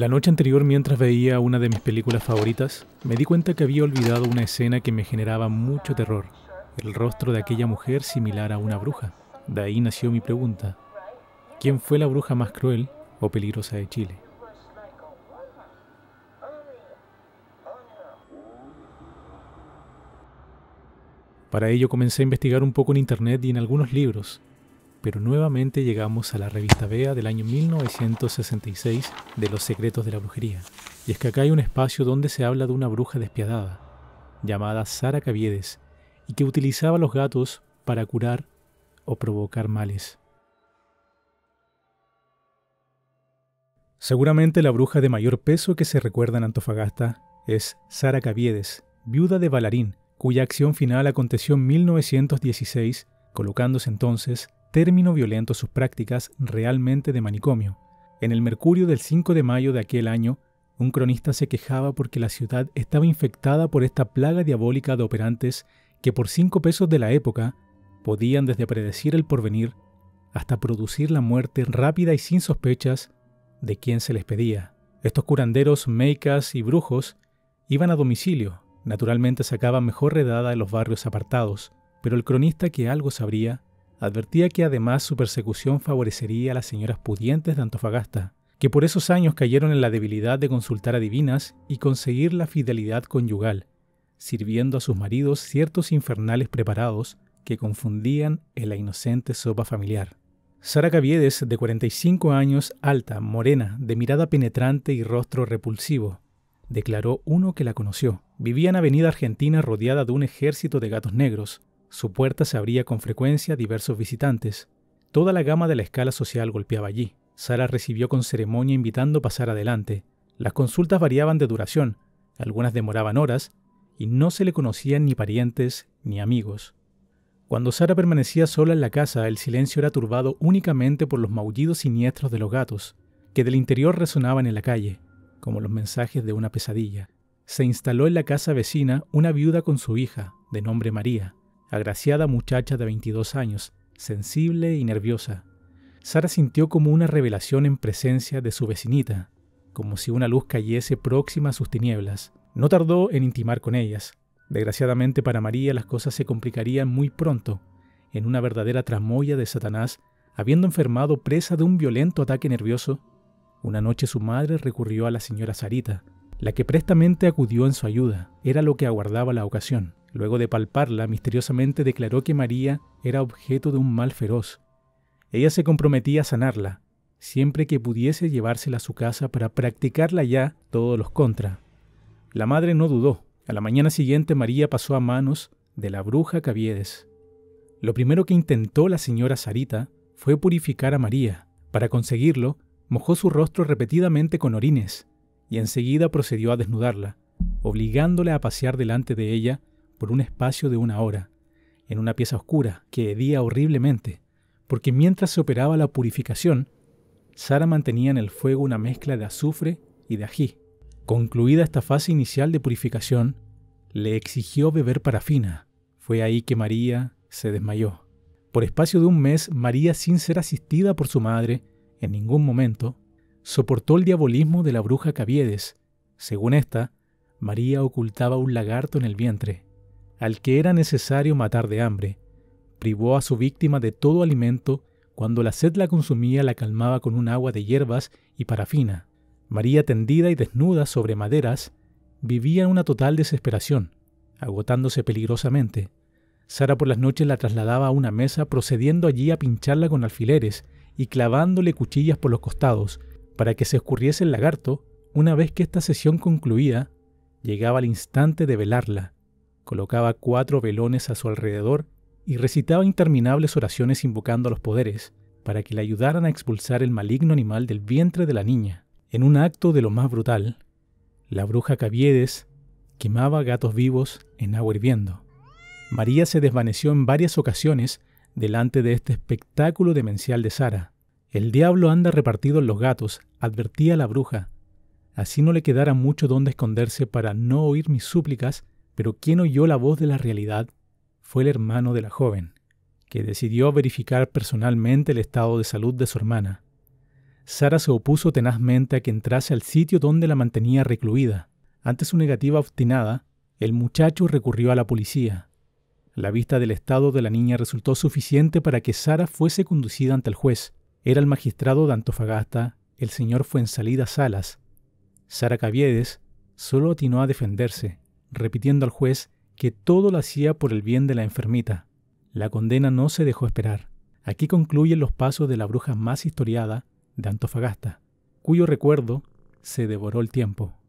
La noche anterior, mientras veía una de mis películas favoritas, me di cuenta que había olvidado una escena que me generaba mucho terror, el rostro de aquella mujer similar a una bruja. De ahí nació mi pregunta, ¿quién fue la bruja más cruel o peligrosa de Chile? Para ello comencé a investigar un poco en internet y en algunos libros, pero nuevamente llegamos a la revista Bea del año 1966 de Los Secretos de la Brujería. Y es que acá hay un espacio donde se habla de una bruja despiadada, llamada Sara Caviedes, y que utilizaba los gatos para curar o provocar males. Seguramente la bruja de mayor peso que se recuerda en Antofagasta es Sara Caviedes, viuda de Balarín, cuya acción final aconteció en 1916, colocándose entonces término violento sus prácticas realmente de manicomio. En el Mercurio del 5 de mayo de aquel año, un cronista se quejaba porque la ciudad estaba infectada por esta plaga diabólica de operantes que por cinco pesos de la época podían desde predecir el porvenir hasta producir la muerte rápida y sin sospechas de quien se les pedía. Estos curanderos, meicas y brujos iban a domicilio, naturalmente sacaban mejor redada en los barrios apartados, pero el cronista que algo sabría advertía que además su persecución favorecería a las señoras pudientes de Antofagasta, que por esos años cayeron en la debilidad de consultar a divinas y conseguir la fidelidad conyugal, sirviendo a sus maridos ciertos infernales preparados que confundían en la inocente sopa familiar. Sara Caviedes, de 45 años, alta, morena, de mirada penetrante y rostro repulsivo, declaró uno que la conoció. Vivía en Avenida Argentina rodeada de un ejército de gatos negros, su puerta se abría con frecuencia a diversos visitantes. Toda la gama de la escala social golpeaba allí. Sara recibió con ceremonia invitando a pasar adelante. Las consultas variaban de duración, algunas demoraban horas, y no se le conocían ni parientes ni amigos. Cuando Sara permanecía sola en la casa, el silencio era turbado únicamente por los maullidos siniestros de los gatos, que del interior resonaban en la calle, como los mensajes de una pesadilla. Se instaló en la casa vecina una viuda con su hija, de nombre María, agraciada muchacha de 22 años, sensible y nerviosa. Sara sintió como una revelación en presencia de su vecinita, como si una luz cayese próxima a sus tinieblas. No tardó en intimar con ellas. Desgraciadamente para María las cosas se complicarían muy pronto, en una verdadera tramoya de Satanás, habiendo enfermado presa de un violento ataque nervioso. Una noche su madre recurrió a la señora Sarita, la que prestamente acudió en su ayuda, era lo que aguardaba la ocasión. Luego de palparla, misteriosamente declaró que María era objeto de un mal feroz. Ella se comprometía a sanarla, siempre que pudiese llevársela a su casa para practicarla ya todos los contra. La madre no dudó. A la mañana siguiente María pasó a manos de la bruja Caviedes. Lo primero que intentó la señora Sarita fue purificar a María. Para conseguirlo, mojó su rostro repetidamente con orines y enseguida procedió a desnudarla, obligándola a pasear delante de ella por un espacio de una hora, en una pieza oscura que hedía horriblemente, porque mientras se operaba la purificación, Sara mantenía en el fuego una mezcla de azufre y de ají. Concluida esta fase inicial de purificación, le exigió beber parafina. Fue ahí que María se desmayó. Por espacio de un mes, María, sin ser asistida por su madre, en ningún momento, soportó el diabolismo de la bruja Caviedes. Según esta, María ocultaba un lagarto en el vientre, al que era necesario matar de hambre, privó a su víctima de todo alimento, cuando la sed la consumía la calmaba con un agua de hierbas y parafina. María tendida y desnuda sobre maderas, vivía en una total desesperación, agotándose peligrosamente. Sara por las noches la trasladaba a una mesa, procediendo allí a pincharla con alfileres y clavándole cuchillas por los costados, para que se escurriese el lagarto, una vez que esta sesión concluía, llegaba el instante de velarla, colocaba cuatro velones a su alrededor y recitaba interminables oraciones invocando a los poderes para que le ayudaran a expulsar el maligno animal del vientre de la niña. En un acto de lo más brutal, la bruja Caviedes quemaba gatos vivos en agua hirviendo. María se desvaneció en varias ocasiones delante de este espectáculo demencial de Sara. El diablo anda repartido en los gatos, advertía la bruja. Así no le quedara mucho donde esconderse para no oír mis súplicas pero quien oyó la voz de la realidad fue el hermano de la joven, que decidió verificar personalmente el estado de salud de su hermana. Sara se opuso tenazmente a que entrase al sitio donde la mantenía recluida. Ante su negativa obstinada, el muchacho recurrió a la policía. La vista del estado de la niña resultó suficiente para que Sara fuese conducida ante el juez. Era el magistrado de Antofagasta, el señor Fuensalida Salas. Sara Caviedes solo atinó a defenderse, repitiendo al juez que todo lo hacía por el bien de la enfermita. La condena no se dejó esperar. Aquí concluyen los pasos de la bruja más historiada de Antofagasta, cuyo recuerdo se devoró el tiempo.